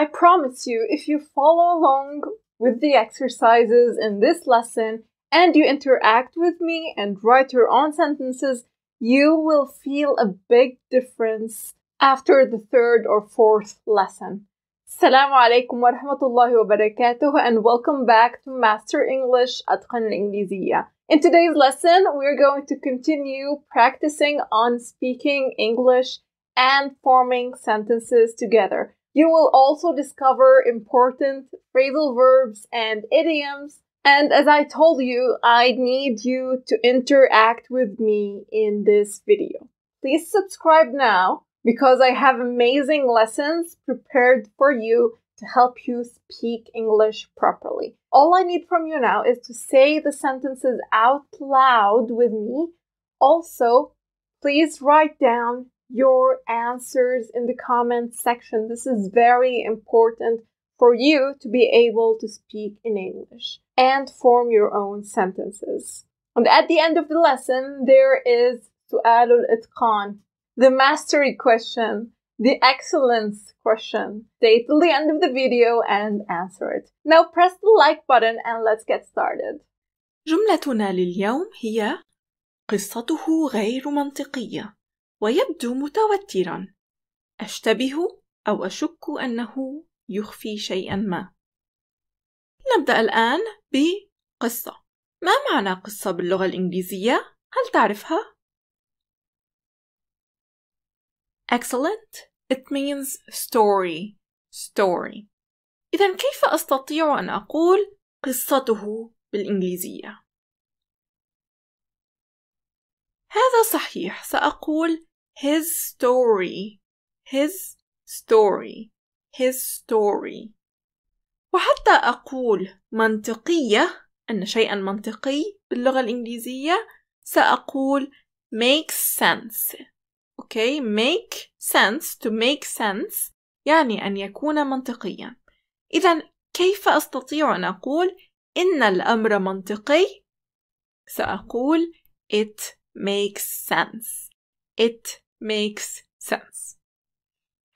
I promise you, if you follow along with the exercises in this lesson and you interact with me and write your own sentences, you will feel a big difference after the third or fourth lesson. Assalamu alaikum wa rahmatullahi wa barakatuh and welcome back to Master English أتقن الإنجليزية. In today's lesson, we're going to continue practicing on speaking English and forming sentences together. You will also discover important phrasal verbs and idioms. And as I told you, I need you to interact with me in this video. Please subscribe now because I have amazing lessons prepared for you to help you speak English properly. All I need from you now is to say the sentences out loud with me. Also, please write down your answers in the comment section. This is very important for you to be able to speak in English and form your own sentences. And at the end of the lesson, there is سؤال الإتقان, the mastery question, the excellence question. Stay till the end of the video and answer it. Now press the like button and let's get started. جملتنا لليوم هي قصته غير منطقيه ويبدو متوترا أشتبه أو أشك أنه يخفي شيئا ما نبدأ الآن بقصة ما معنى قصة باللغة الإنجليزية؟ هل تعرفها؟ Excellent It means story story إذا كيف أستطيع أن أقول قصته بالإنجليزية؟ هذا صحيح سأقول his story his story his story وحتى أقول منطقية أن شيئا منطقي باللغة الإنجليزية سأقول make sense okay make sense to make sense يعني أن يكون منطقيا إذا كيف أستطيع أن أقول إن الأمر منطقي؟ سأقول it makes sense it makes sense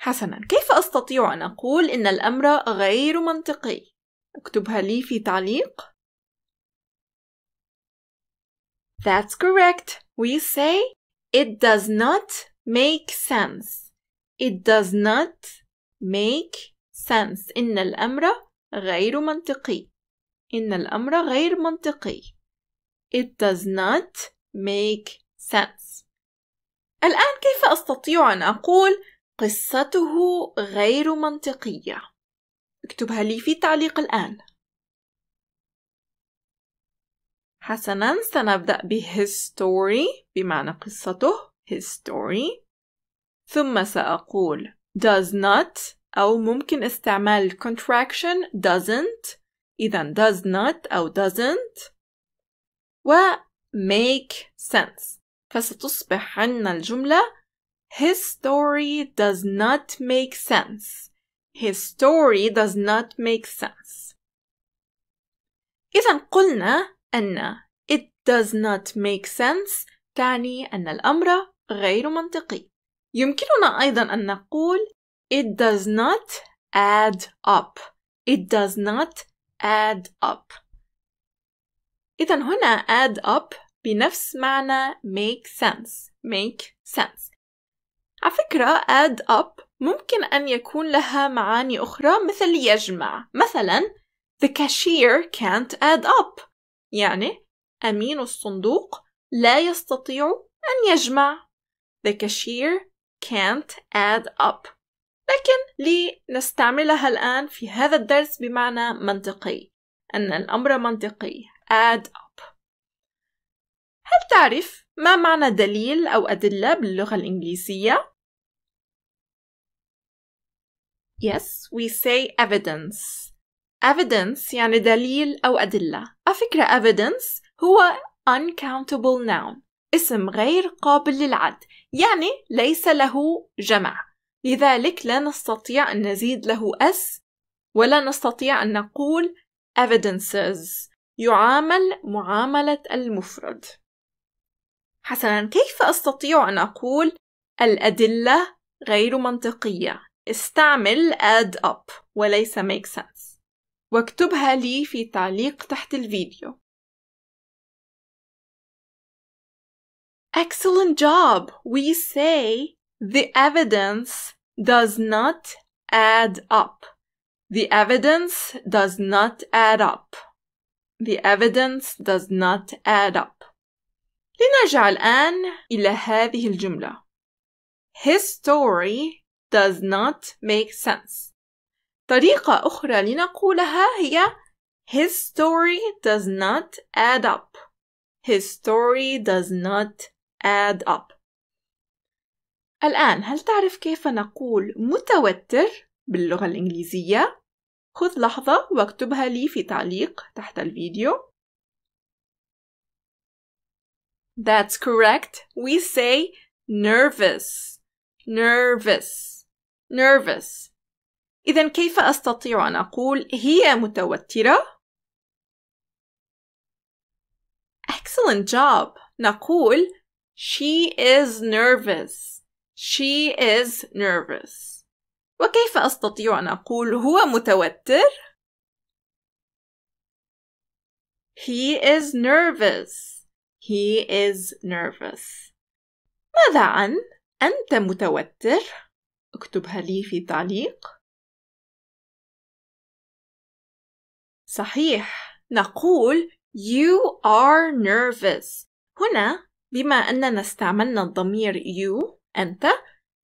حسنا كيف أستطيع أن أقول إن الأمر غير منطقي؟ اكتبها لي في تعليق That's correct. We say it does not make sense. It does not make sense. إن الأمر غير منطقي. إن الأمر غير منطقي. It does not make sense. الآن كيف أستطيع أن أقول قصته غير منطقية؟ اكتبها لي في التعليق الآن. حسنا سنبدأ بهيز his story بمعنى قصته his story ثم سأقول does not أو ممكن استعمال contraction doesn't إذا does not أو doesn't و make sense فستصبح عندنا الجملة His story does not make sense. His story does not make sense. إذا قلنا أن it does not make sense تعني أن الأمر غير منطقي. يمكننا أيضا أن نقول it does not add up. It does not add up. إذا هنا add up بنفس معنى make sense make sense على فكرة add up ممكن أن يكون لها معاني أخرى مثل يجمع مثلا the cashier can't add up يعني أمين الصندوق لا يستطيع أن يجمع the cashier can't add up لكن لنستعملها الآن في هذا الدرس بمعنى منطقي أن الأمر منطقي add up هل تعرف ما معنى دليل أو أدلة باللغة الإنجليزية؟ Yes, we say evidence. Evidence يعني دليل أو أدلة. على فكرة evidence هو uncountable noun اسم غير قابل للعد يعني ليس له جمع لذلك لا نستطيع أن نزيد له s ولا نستطيع أن نقول evidences يعامل معاملة المفرد حسنا كيف أستطيع أن أقول الأدلة غير منطقية استعمل add up وليس make sense واكتبها لي في تعليق تحت الفيديو Excellent job! We say the evidence does not add up. The evidence does not add up. The evidence does not add up. لنرجع الآن إلى هذه الجملة. His story does not make sense. طريقة أخرى لنقولها هي His story does not add up. His story does not add up. الآن هل تعرف كيف نقول متوتر باللغة الإنجليزية؟ خذ لحظة واكتبها لي في تعليق تحت الفيديو. That's correct. We say nervous, nervous, nervous. إذا كيف أستطيع أن أقول هي متوترة؟ Excellent job. نقول she is nervous. She is nervous. وكيف أستطيع أن أقول هو متوتر؟ He is nervous. He is nervous. ماذا عن أنت متوتر؟ اكتبها لي في تعليق. صحيح، نقول you are nervous. هنا بما أننا استعملنا الضمير you أنت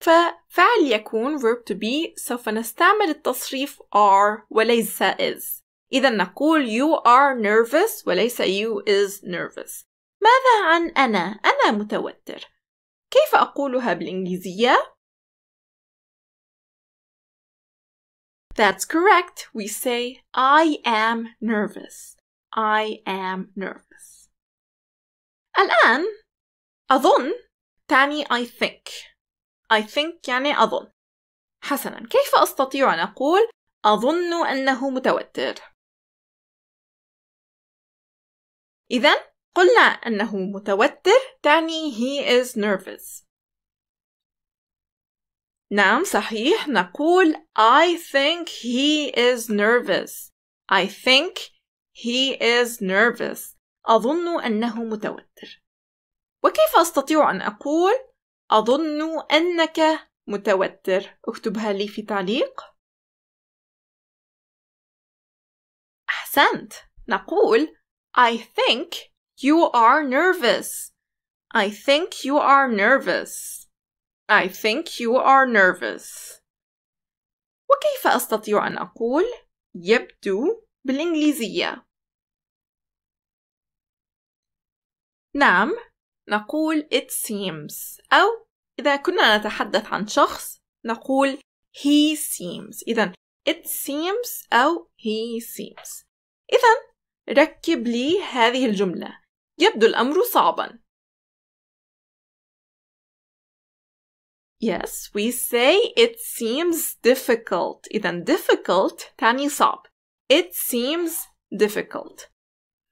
ففعل يكون verb to be سوف نستعمل التصريف are وليس is إذا نقول you are nervous وليس you is nervous ماذا عن أنا؟ أنا متوتر. كيف أقولها بالإنجليزية؟ That's correct. We say I am nervous. I am nervous. الآن أظن تعني I think. I think يعني أظن. حسنا، كيف أستطيع أن أقول أظن أنه متوتر؟ إذا قلنا أنه متوتر تعني he is nervous نعم صحيح نقول I think he is nervous I think he is nervous أظن أنه متوتر وكيف أستطيع أن أقول أظن أنك متوتر اكتبها لي في تعليق أحسنت نقول I think You are nervous. I think you are nervous. I think you are nervous. وكيف أستطيع أن أقول يبدو بالإنجليزية؟ نعم، نقول it seems أو إذا كنا نتحدث عن شخص نقول he seems إذا it seems أو he seems إذا ركب لي هذه الجملة يبدو الأمر صعبا. Yes, we say it seems difficult. إذا difficult تعني صعب. It seems difficult.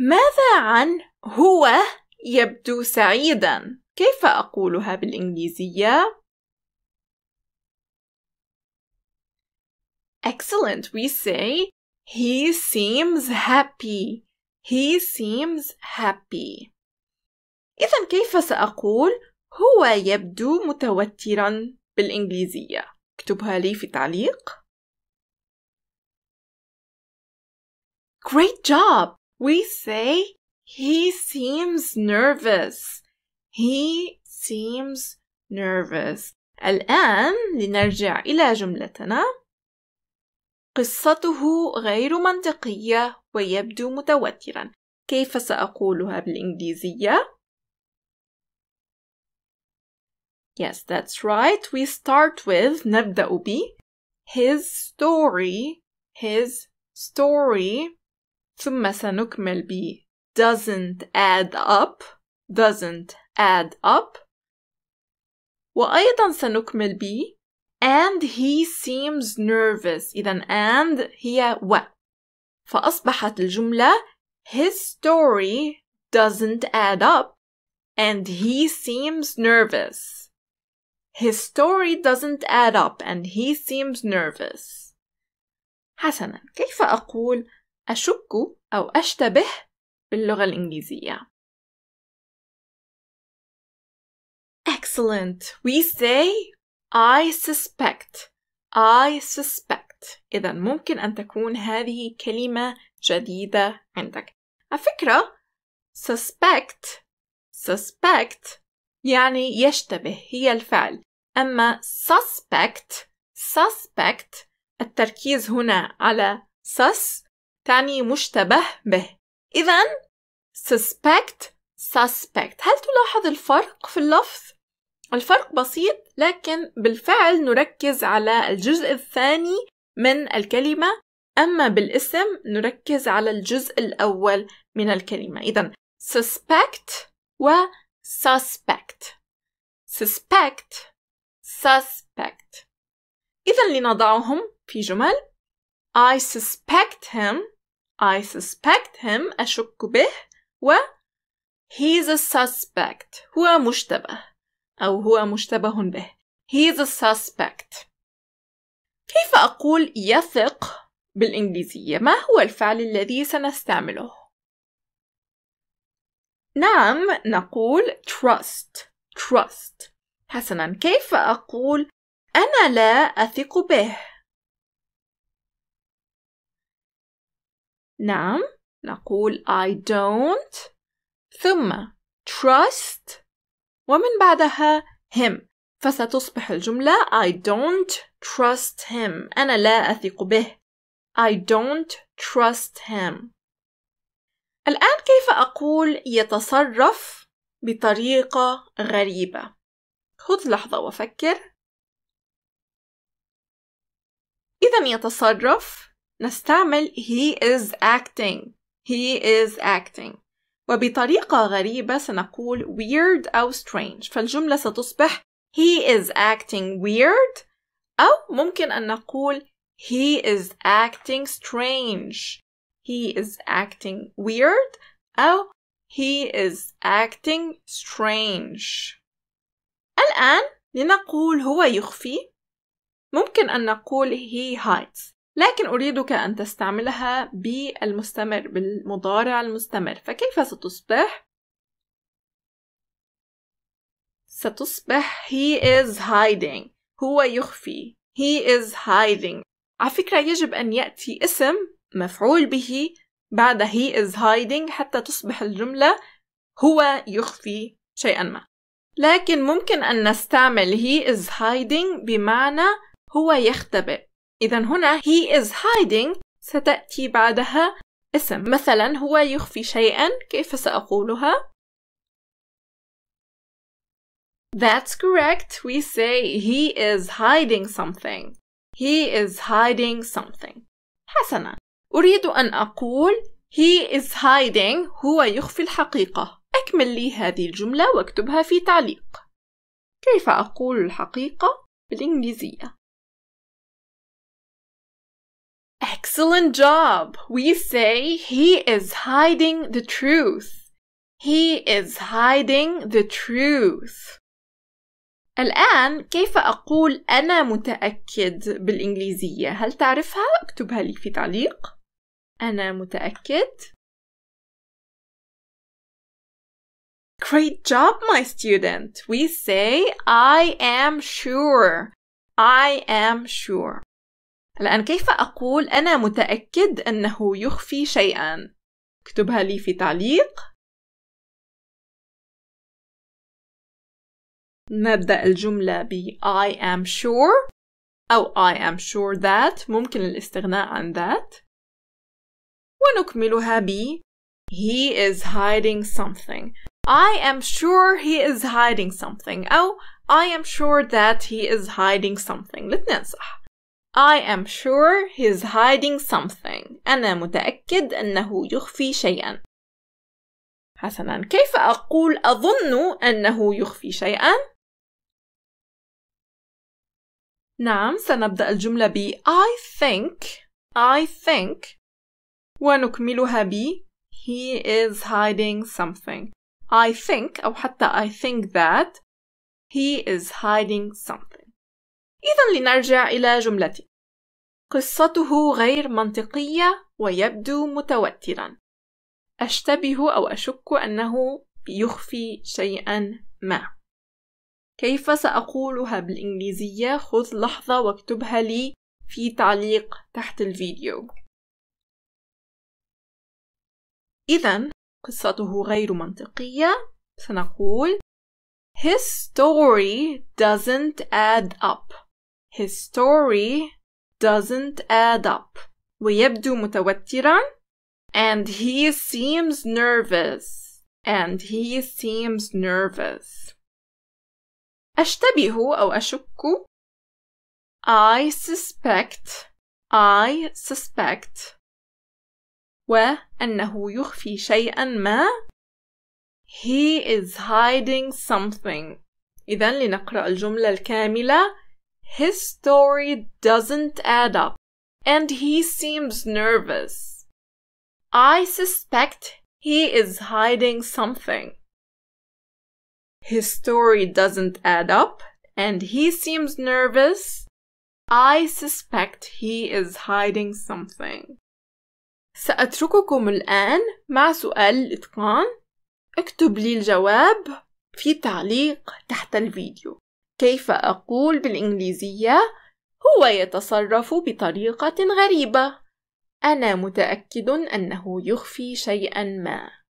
ماذا عن هو يبدو سعيدا؟ كيف أقولها بالإنجليزية؟ Excellent. We say he seems happy. He seems happy. إذا كيف سأقول هو يبدو متوترا بالإنجليزية؟ اكتبها لي في تعليق. Great job! We say he seems nervous. He seems nervous. الآن لنرجع إلى جملتنا. قصته غير منطقية ويبدو متوترا كيف سأقولها بالإنجليزية؟ Yes, that's right. We start with نبدأ ب his story his story ثم سنكمل ب doesn't add up doesn't add up وأيضا سنكمل ب and he seems nervous إذا and هي what فأصبحت الجملة His story doesn't add up and he seems nervous. His story doesn't add up and he seems nervous. حسنا كيف أقول أشك أو أشتبه باللغة الإنجليزية؟ Excellent. We say I suspect. I suspect. وقت إذا ممكن أن تكون هذه كلمة جديدة عندك على فكرة suspect suspect يعني يشتبه هي الفعل أما suspect suspect التركيز هنا على sus تعني مشتبه به إذا suspect suspect هل تلاحظ الفرق في اللفظ؟ الفرق بسيط لكن بالفعل نركز على الجزء الثاني من الكلمة أما بالاسم نركز على الجزء الأول من الكلمة إذا suspect و suspect suspect suspect إذا لنضعهم في جمل I suspect him I suspect him أشك به و he's a suspect هو مشتبه أو هو مشتبه به he's a suspect كيف أقول يثق بالإنجليزية؟ ما هو الفعل الذي سنستعمله؟ نعم نقول trust trust حسنا كيف أقول أنا لا أثق به؟ نعم نقول I don't ثم trust ومن بعدها him فستصبح الجملة I don't trust him أنا لا أثق به I don't trust him الآن كيف أقول يتصرف بطريقة غريبة خذ لحظة وفكر إذا يتصرف نستعمل he is acting he is acting وبطريقة غريبة سنقول weird أو strange فالجملة ستصبح he is acting weird أو ممكن أن نقول He is acting strange. He is acting weird. أو He is acting strange. الآن لنقول هو يخفي ممكن أن نقول he hides لكن أريدك أن تستعملها بالمستمر بالمضارع المستمر فكيف ستصبح؟ ستصبح he is hiding هو يخفي he is hiding على فكرة يجب أن يأتي اسم مفعول به بعد he is hiding حتى تصبح الجملة هو يخفي شيئا ما لكن ممكن أن نستعمل he is hiding بمعنى هو يختبئ إذا هنا he is hiding ستأتي بعدها اسم مثلا هو يخفي شيئا كيف سأقولها That's correct. We say he is hiding something. He is hiding something. حسنا. أريد أن أقول He is hiding. هو يخفي الحقيقة. أكمل لي هذه الجملة واكتبها في تعليق. كيف أقول الحقيقة بالإنجليزية؟ Excellent job! We say he is hiding the truth. He is hiding the truth. الآن كيف أقول أنا متأكد بالإنجليزية؟ هل تعرفها؟ اكتبها لي في تعليق أنا متأكد Great job, my student! We say I am sure. I am sure. الآن كيف أقول أنا متأكد أنه يخفي شيئا؟ اكتبها لي في تعليق نبدأ الجملة ب I am sure أو I am sure that ممكن الاستغناء عن that ونكملها ب He is hiding something I am sure he is hiding something أو I am sure that he is hiding something الاثنين صح I am sure he is hiding something أنا متأكد أنه يخفي شيئا حسنا كيف أقول أظن أنه يخفي شيئا؟ نعم سنبدأ الجملة ب I think I think ونكملها ب He is hiding something I think أو حتى I think that He is hiding something إذا لنرجع إلى جملتي قصته غير منطقية ويبدو متوترا أشتبه أو أشك أنه يخفي شيئا ما كيف سأقولها بالإنجليزية؟ خذ لحظة واكتبها لي في تعليق تحت الفيديو إذا قصته غير منطقية سنقول His story doesn't add up His story doesn't add up ويبدو متوترا and he seems nervous and he seems nervous أشتبه أو أشك I suspect I suspect وأنه يخفي شيئا ما He is hiding something إذا لنقرأ الجملة الكاملة His story doesn't add up and he seems nervous. I suspect he is hiding something. His story doesn't add up, and he seems nervous. I suspect he is hiding something. سأترككم الآن مع سؤال الإتقان اكتب لي الجواب في تعليق تحت الفيديو كيف أقول بالإنجليزية هو يتصرف بطريقة غريبة أنا متأكد أنه يخفي شيئا ما